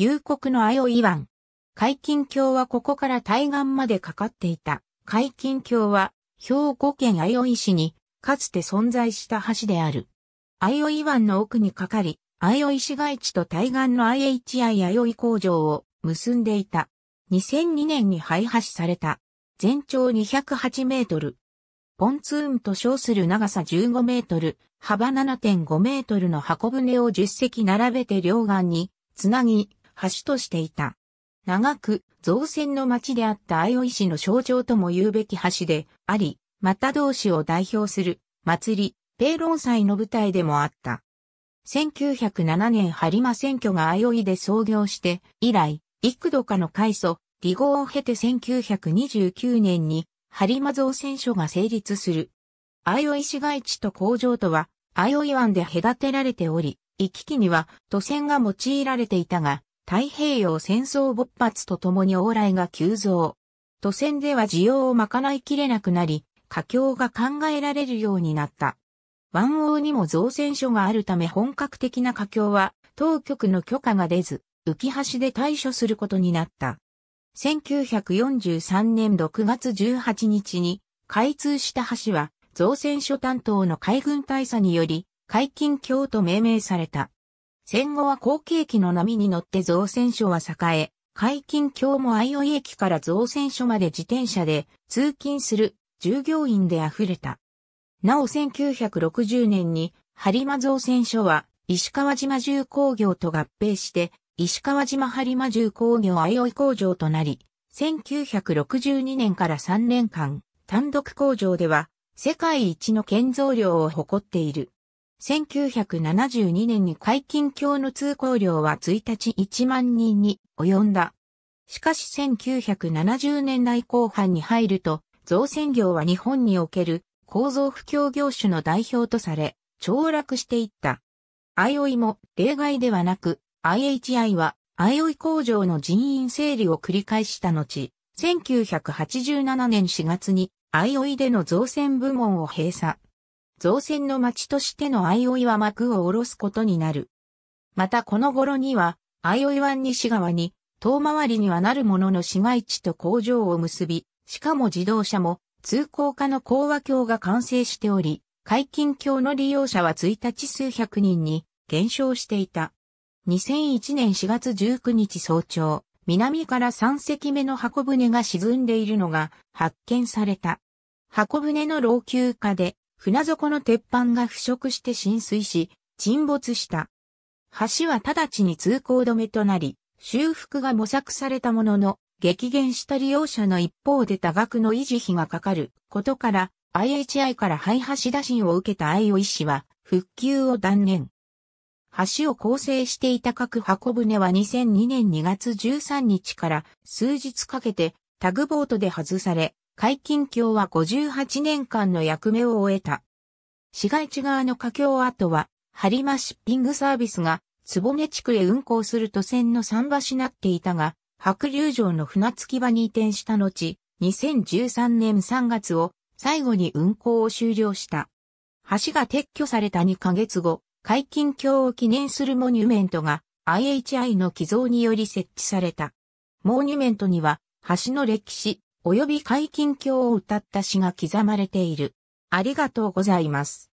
幽谷のアオイ湾。海禁橋はここから対岸までかかっていた。海禁橋は、兵庫県アオイ市に、かつて存在した橋である。アオイ湾の奥にかかり、アオイ市街地と対岸の IHI アオイ工場を結んでいた。2002年に廃橋された。全長208メートル。ポンツーンと称する長さ15メートル、幅7.5メートルの箱舟を10隻並べて両岸につなぎ、橋としていた。長く造船の町であった愛生市の象徴とも言うべき橋であり、また同市を代表する祭り、ペーロン祭の舞台でもあった。1907年播磨選挙が愛生で創業して以来、幾度かの改祖、離合を経て1929年に播磨造船所が成立する。愛生市街地と工場とは、愛生湾で隔てられており、行き来には、渡船が用いられていたが、太平洋戦争勃発とともに往来が急増。都線では需要をまかないきれなくなり、佳境が考えられるようになった。湾王にも造船所があるため本格的な佳境は当局の許可が出ず、浮橋で対処することになった。1943年6月18日に開通した橋は造船所担当の海軍大佐により海禁橋と命名された。戦後は後継機の波に乗って造船所は栄え、海今橋も相生駅から造船所まで自転車で通勤する従業員で溢れた。なお1960年に播磨造船所は石川島重工業と合併して石川島播磨重工業相生工場となり、1962年から3年間単独工場では世界一の建造量を誇っている。1972年に海禁橋の通行量は1日1万人に及んだ。しかし1970年代後半に入ると、造船業は日本における構造不況業種の代表とされ、凋落していった。IOI も例外ではなく、IHI は IOI 工場の人員整理を繰り返した後、1987年4月に IOI での造船部門を閉鎖。造船の町としての相生は幕を下ろすことになる。またこの頃には、相生湾西側に、遠回りにはなるものの市街地と工場を結び、しかも自動車も通行可の講和橋が完成しており、海近橋の利用者は1日数百人に減少していた。2001年4月19日早朝、南から3隻目の箱舟が沈んでいるのが発見された。箱舟の老朽化で船底の鉄板が腐食して浸水し、沈没した。橋は直ちに通行止めとなり、修復が模索されたものの、激減した利用者の一方で多額の維持費がかかることから、IHI から廃橋打診を受けた IO 医師は、復旧を断念。橋を構成していた各箱舟は2002年2月13日から数日かけてタグボートで外され、海禁橋は58年間の役目を終えた。市街地側の架橋跡は、リマシッピングサービスが、坪根地区へ運行する都線の桟橋になっていたが、白竜城の船着き場に移転した後、2013年3月を最後に運行を終了した。橋が撤去された2ヶ月後、海禁橋を記念するモニュメントが IHI の寄贈により設置された。モニュメントには、橋の歴史、及び解禁教を歌った詩が刻まれている。ありがとうございます。